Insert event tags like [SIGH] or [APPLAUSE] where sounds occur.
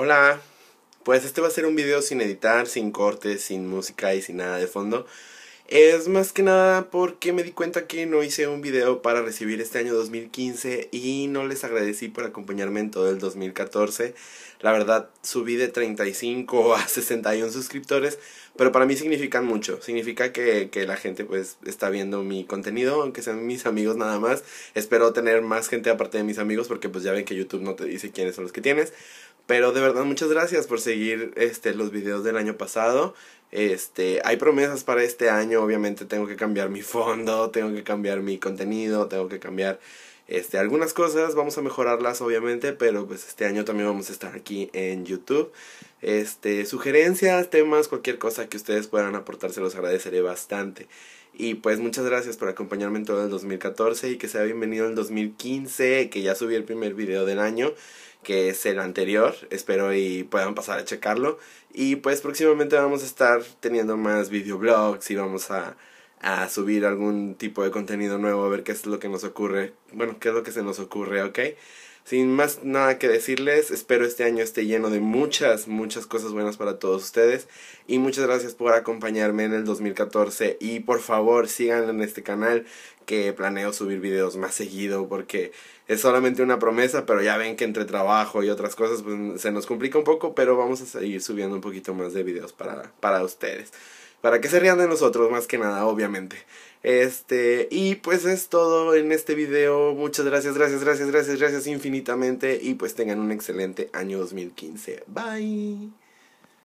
Hola, pues este va a ser un video sin editar, sin cortes, sin música y sin nada de fondo. Es más que nada porque me di cuenta que no hice un video para recibir este año 2015 y no les agradecí por acompañarme en todo el 2014. La verdad, subí de 35 [LAUGHS] a 61 suscriptores, pero para mí significan mucho. Significa que, que la gente pues está viendo mi contenido, aunque sean mis amigos nada más. Espero tener más gente aparte de mis amigos porque pues ya ven que YouTube no te dice quiénes son los que tienes. Pero de verdad, muchas gracias por seguir este, los videos del año pasado. Este, hay promesas para este año, obviamente tengo que cambiar mi fondo, [LAUGHS] tengo que cambiar mi contenido, tengo que cambiar este, algunas cosas, vamos a mejorarlas obviamente, pero pues este año también vamos a estar aquí en YouTube este, sugerencias, temas, cualquier cosa que ustedes puedan aportar, se los agradeceré bastante. Y pues muchas gracias por acompañarme en todo el 2014 y que sea bienvenido el 2015, que ya subí el primer video del año, que es el anterior, espero y puedan pasar a checarlo. Y pues próximamente vamos a estar teniendo más videoblogs y vamos a a subir algún tipo de contenido nuevo, a ver qué es lo que nos ocurre, bueno, qué es lo que se nos ocurre, ¿ok? Sin más nada que decirles, espero este año esté lleno de muchas, muchas cosas buenas para todos ustedes. Y muchas gracias por acompañarme en el 2014. Y por favor, sigan en este canal que planeo subir videos más seguido porque es solamente una promesa, pero ya ven que entre trabajo y otras cosas pues, se nos complica un poco, pero vamos a seguir subiendo un poquito más de videos para, para ustedes para que se rían de nosotros más que nada, obviamente. Este, y pues es todo en este video. Muchas gracias, gracias, gracias, gracias, gracias infinitamente. Y pues tengan un excelente año 2015. Bye.